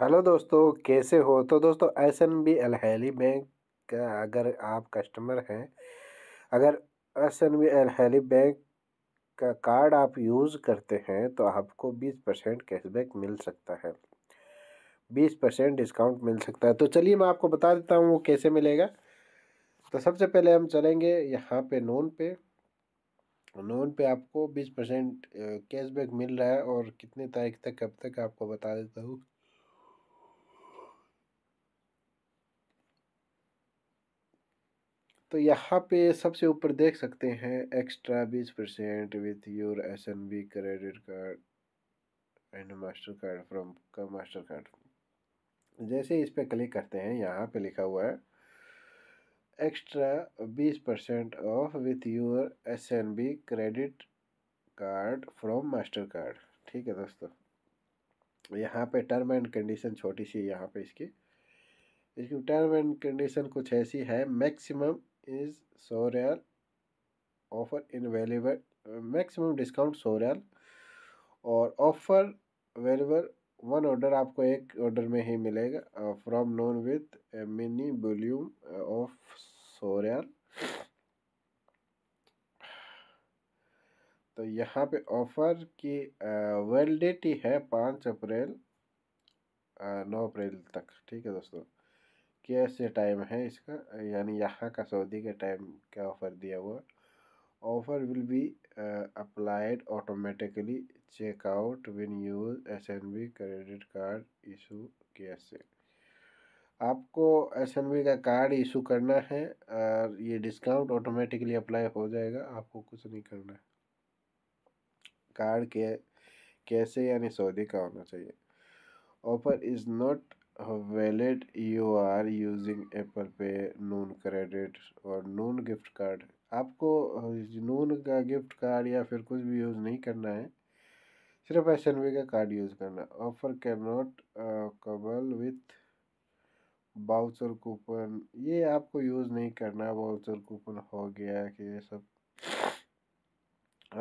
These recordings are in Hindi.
हेलो दोस्तों कैसे हो तो दोस्तों S N B AlAhli bank का अगर आप कस्टमर हैं अगर S N B AlAhli bank का कार्ड आप यूज़ करते हैं तो आपको बीस परसेंट कैशबैक मिल सकता है बीस परसेंट डिस्काउंट मिल सकता है तो चलिए मैं आपको बता देता हूँ वो कैसे मिलेगा तो सबसे पहले हम चलेंगे यहाँ पे नोन पे नोन पे आपको बीस परसेंट कैशबैक मिल रहा है और कितने तारीख तक कब तक आपको बता देता हूँ तो यहाँ पे सबसे ऊपर देख सकते हैं एक्स्ट्रा बीस percent with your S N B credit card and Mastercard from का मास्टर कार्ड जैसे इस पर क्लिक करते हैं यहाँ पे लिखा हुआ है एक्स्ट्रा बीस percent off with your S N B credit card from Mastercard ठीक है दोस्तों यहाँ पे टर्म एंड कंडीशन छोटी सी यहाँ पे इसकी इसकी टर्म एंड कंडीशन कुछ ऐसी है मैक्सिमम is सौ offer in available maximum discount सोरेल और ऑफ़र वेलेबल वन ऑर्डर आपको एक ऑर्डर में ही मिलेगा from Noon with mini volume of सोरेल तो यहाँ पे ऑफ़र की वैलिडिटी uh, है पाँच अप्रैल uh, नौ अप्रैल तक ठीक है दोस्तों कैसे टाइम है इसका यानी यहाँ का सऊदी के टाइम का ऑफ़र दिया हुआ offer will be applied automatically checkout when use S N B credit card issue कैसे आपको एस एन बी का कार्ड इशू करना है और ये डिस्काउंट ऑटोमेटिकली अप्लाई हो जाएगा आपको कुछ नहीं करना है कार्ड के कैसे यानी सऊदी का होना चाहिए offer is not valid you are using Apple Pay Noon credit और नून गिफ्ट कार्ड आपको नून uh, का गिफ्ट कार्ड या फिर कुछ भी यूज़ नहीं करना है सिर्फ एस एन का कार्ड यूज़ करना ऑफर कैन नॉट कबल विथ बाउचर कूपन ये आपको यूज़ नहीं करना बाउचर कूपन हो गया कि ये सब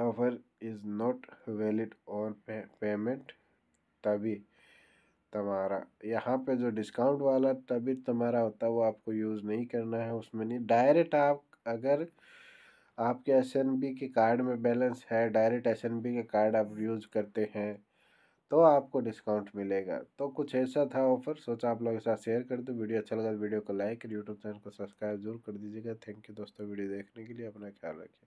offer is not valid on payment तभी तुम्हारा यहाँ पे जो डिस्काउंट वाला तभी तुम्हारा होता है वो आपको यूज़ नहीं करना है उसमें नहीं डायरेक्ट आप अगर आपके एस के कार्ड में बैलेंस है डायरेक्ट एस के कार्ड आप यूज़ करते हैं तो आपको डिस्काउंट मिलेगा तो कुछ ऐसा था ऑफर सोचा आप लोगों के साथ शेयर कर दो वीडियो अच्छा लगा तो वीडियो को लाइक यूट्यूब चैनल को सब्सक्राइब जरूर कर दीजिएगा थैंक यू दोस्तों वीडियो देखने के लिए अपना ख्याल रखें